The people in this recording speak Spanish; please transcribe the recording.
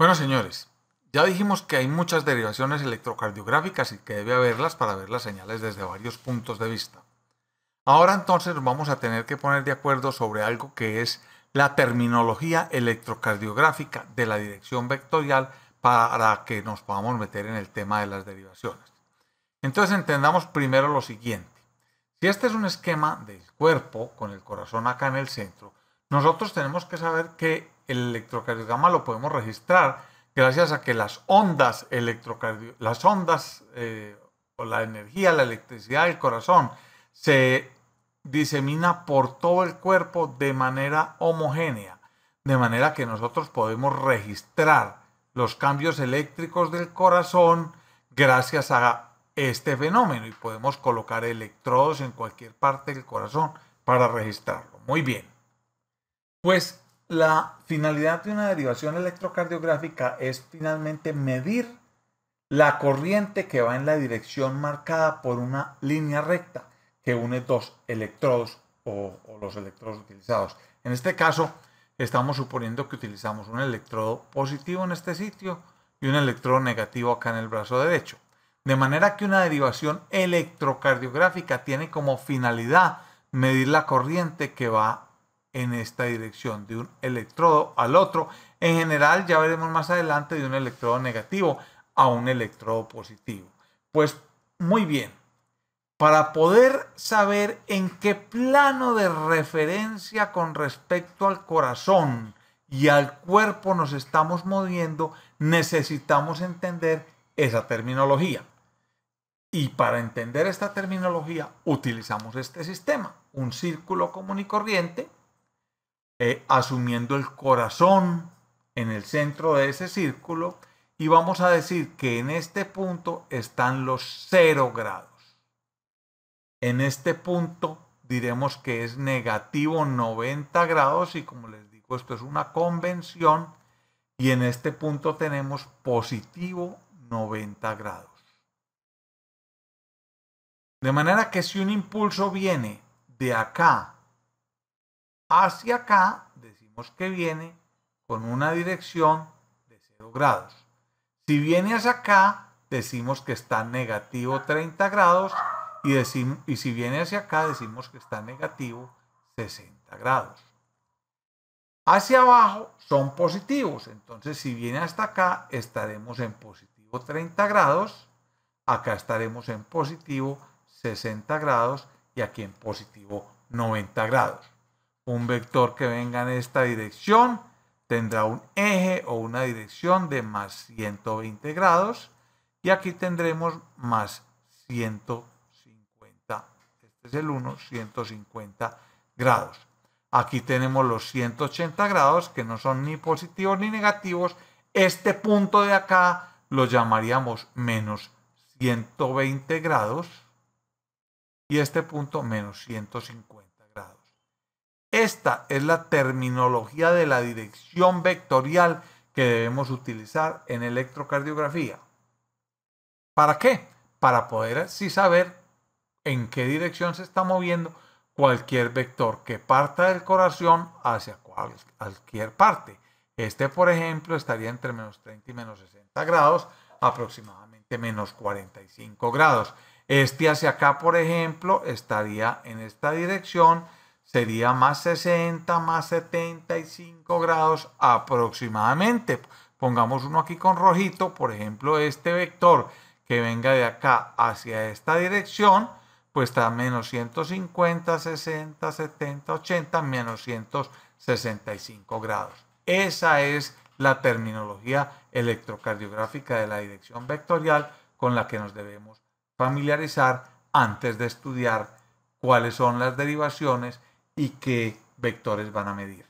Bueno, señores, ya dijimos que hay muchas derivaciones electrocardiográficas y que debe haberlas para ver las señales desde varios puntos de vista. Ahora entonces vamos a tener que poner de acuerdo sobre algo que es la terminología electrocardiográfica de la dirección vectorial para que nos podamos meter en el tema de las derivaciones. Entonces entendamos primero lo siguiente. Si este es un esquema del cuerpo con el corazón acá en el centro, nosotros tenemos que saber que el electrocardiograma lo podemos registrar gracias a que las ondas las ondas eh, o la energía, la electricidad del corazón se disemina por todo el cuerpo de manera homogénea, de manera que nosotros podemos registrar los cambios eléctricos del corazón gracias a este fenómeno y podemos colocar electrodos en cualquier parte del corazón para registrarlo. Muy bien. Pues la finalidad de una derivación electrocardiográfica es finalmente medir la corriente que va en la dirección marcada por una línea recta que une dos electrodos o, los electrodos utilizados. En este caso, estamos suponiendo que utilizamos un electrodo positivo en este sitio y un electrodo negativo acá en el brazo derecho. De manera que una derivación electrocardiográfica tiene como finalidad medir la corriente que va en esta dirección, de un electrodo al otro. En general, ya veremos más adelante de un electrodo negativo a un electrodo positivo. Pues muy bien, para poder saber en qué plano de referencia con respecto al corazón y al cuerpo nos estamos moviendo, necesitamos entender esa terminología. Y para entender esta terminología utilizamos este sistema, un círculo común y corriente eh, asumiendo el corazón en el centro de ese círculo y vamos a decir que en este punto están los cero grados. En este punto diremos que es negativo 90 grados y como les digo esto es una convención y en este punto tenemos positivo 90 grados. De manera que si un impulso viene de acá hacia acá decimos que viene con una dirección de 0 grados. Si viene hacia acá, decimos que está negativo 30 grados y, si viene hacia acá, decimos que está negativo 60 grados. Hacia abajo son positivos, entonces si viene hasta acá, estaremos en positivo 30 grados, acá estaremos en positivo 60 grados y aquí en positivo 90 grados. Un vector que venga en esta dirección tendrá un eje o una dirección de más 120 grados y aquí tendremos más 150. Este es el 1, 150 grados. Aquí tenemos los 180 grados que no son ni positivos ni negativos. Este punto de acá lo llamaríamos menos 120 grados y este punto menos 150. Esta es la terminología de la dirección vectorial que debemos utilizar en electrocardiografía. ¿Para qué? Para poder así saber en qué dirección se está moviendo cualquier vector que parta del corazón hacia cualquier parte. Este, por ejemplo, estaría entre menos 30 y menos 60 grados, aproximadamente menos 45 grados. Este hacia acá, por ejemplo, estaría en esta dirección sería más 60, más 75 grados aproximadamente. Pongamos uno aquí con rojito, por ejemplo, este vector que venga de acá hacia esta dirección, pues está menos 150, 60, 70, 80, menos 165 grados. Esa es la terminología electrocardiográfica de la dirección vectorial con la que nos debemos familiarizar antes de estudiar cuáles son las derivaciones y qué vectores van a medir.